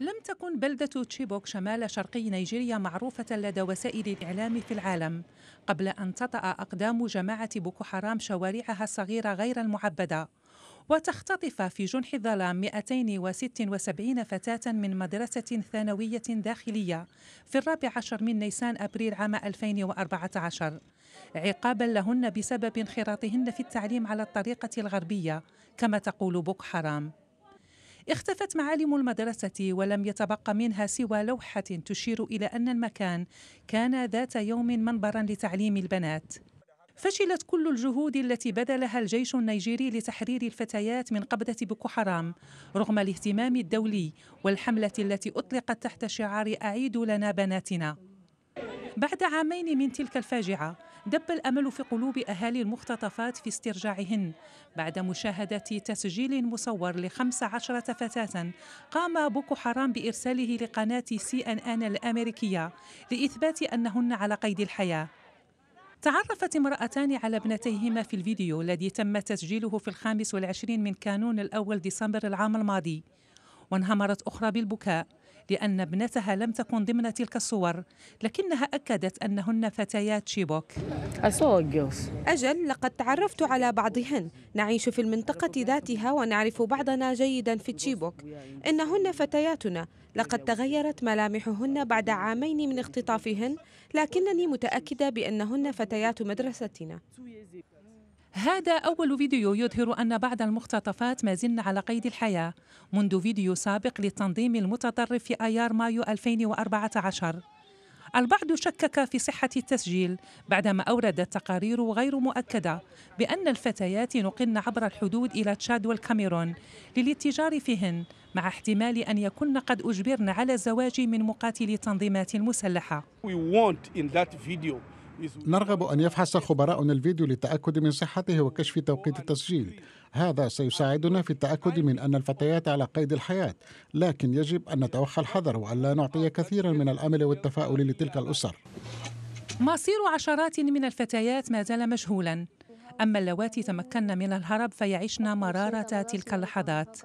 لم تكن بلدة تشيبوك شمال شرقي نيجيريا معروفة لدى وسائل الإعلام في العالم قبل أن تطأ أقدام جماعة بوكو حرام شوارعها الصغيرة غير المعبدة وتختطف في جنح الظلام 276 فتاة من مدرسة ثانوية داخلية في الرابع عشر من نيسان أبريل عام 2014 عقابا لهن بسبب انخراطهن في التعليم على الطريقة الغربية كما تقول بوك حرام اختفت معالم المدرسة ولم يتبقى منها سوى لوحة تشير إلى أن المكان كان ذات يوم منبرا لتعليم البنات فشلت كل الجهود التي بذلها الجيش النيجيري لتحرير الفتيات من قبضة بوكو حرام رغم الاهتمام الدولي والحملة التي أطلقت تحت شعار أعيدوا لنا بناتنا بعد عامين من تلك الفاجعة دب الأمل في قلوب أهالي المختطفات في استرجاعهن بعد مشاهدة تسجيل مصور لخمس عشرة فتاة قام بوكو حرام بإرساله لقناة سي أن أن الأمريكية لإثبات أنهن على قيد الحياة تعرفت امرأتان على ابنتيهما في الفيديو الذي تم تسجيله في الخامس والعشرين من كانون الأول ديسمبر العام الماضي وانهمرت أخرى بالبكاء لأن ابنتها لم تكن ضمن تلك الصور لكنها أكدت أنهن فتيات شيبوك أجل لقد تعرفت على بعضهن نعيش في المنطقة ذاتها ونعرف بعضنا جيدا في تشيبوك إنهن فتياتنا لقد تغيرت ملامحهن بعد عامين من اختطافهن لكنني متأكدة بأنهن فتيات مدرستنا هذا أول فيديو يظهر أن بعض المختطفات ما زلن على قيد الحياة منذ فيديو سابق للتنظيم المتطرف في آيار مايو 2014 البعض شكك في صحة التسجيل بعدما أوردت تقارير غير مؤكدة بأن الفتيات نقلن عبر الحدود إلى تشاد والكاميرون للاتجار فيهن مع احتمال أن يكن قد أجبرن على الزواج من مقاتلي التنظيمات المسلحة. We want in that video نرغب أن يفحص خبراؤنا الفيديو للتأكد من صحته وكشف توقيت التسجيل هذا سيساعدنا في التأكد من أن الفتيات على قيد الحياة لكن يجب أن نتوخى الحذر وألا نعطي كثيرا من الأمل والتفاؤل لتلك الأسر مصير عشرات من الفتيات ما زال مجهولا أما اللواتي تمكن من الهرب فيعشن مرارة تلك اللحظات